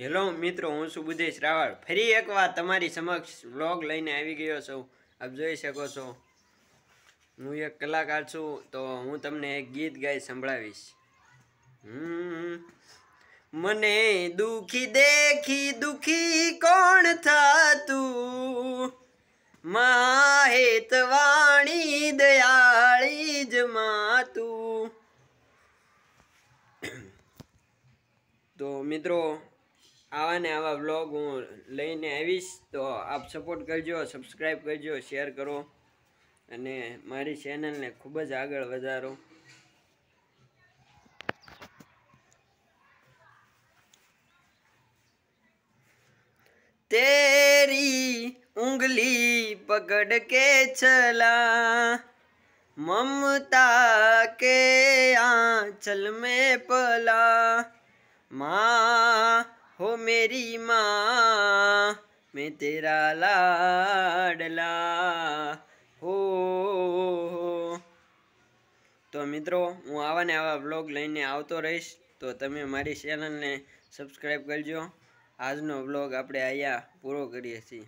hello મિત્રો હું છું બુદ્ધેશ રાવળ ફરી એકવાર તમારી સમક્ષ વ્લોગ લઈને આવી ગયો છું આપ જોઈ શકો છો હું એક કલાકાર છું તો હું તમને એક ગીત ગાઈ સંભળાવીશ મને દુખી દેખી દુખી કોણ થતું માહેતવાણી દયાળી જ માતું તો મિત્રો આવા ને આવા બ્લોગ હું લઈને આવીશ તો આપ સપોર્ટ કરજો સબસ્ક્રાઈબ કરજો શેર કરો અને મારી ચેનલને ખૂબ જ આગળ વધારો તેરી ઉંગલી પકડ કે ચલા મમતા કે આંચલ મેં પલા મા हो मेरी माँ मैं तेरा लाडला हो તો મિત્રો હું આવાને આવા બ્લોગ લઈને આવતો રહીશ તો તમે મારી ચેનલને સબસ્ક્રાઈબ કરજો આજનો બ્લોગ આપણે અહીંયા પૂરો કરીએ છીએ